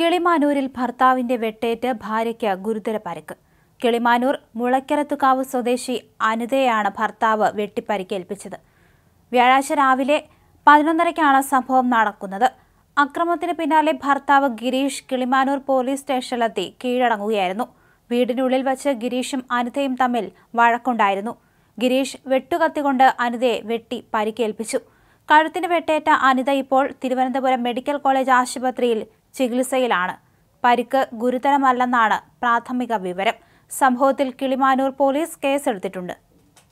കിളിമാനൂരിൽ ഭർത്താവിന്റെ വെട്ടേറ്റ് ഭാര്യയ്ക്ക് ഗുരുതര പരിക്ക് കിളിമാനൂർ മുളക്കരത്തുകാവ് സ്വദേശി അനിതയാണ് ഭർത്താവ് വെട്ടിപ്പരിക്കേൽപ്പിച്ചത് വ്യാഴാഴ്ച രാവിലെ പതിനൊന്നരയ്ക്കാണ് സംഭവം നടക്കുന്നത് അക്രമത്തിന് പിന്നാലെ ഭർത്താവ് ഗിരീഷ് കിളിമാനൂർ പോലീസ് സ്റ്റേഷനിലെത്തി കീഴടങ്ങുകയായിരുന്നു വീടിനുള്ളിൽ വച്ച് ഗിരീഷും അനിതയും തമ്മിൽ വഴക്കുണ്ടായിരുന്നു ഗിരീഷ് വെട്ടുകത്തിക്കൊണ്ട് അനിതയെ വെട്ടി പരിക്കേൽപ്പിച്ചു കഴുത്തിന് വെട്ടേറ്റ അനിത ഇപ്പോൾ തിരുവനന്തപുരം മെഡിക്കൽ കോളേജ് ആശുപത്രിയിൽ ചികിത്സയിലാണ് പരിക്ക് ഗുരുതരമല്ലെന്നാണ് പ്രാഥമിക വിവരം സംഭവത്തിൽ കിളിമാനൂർ പോലീസ് കേസെടുത്തിട്ടുണ്ട്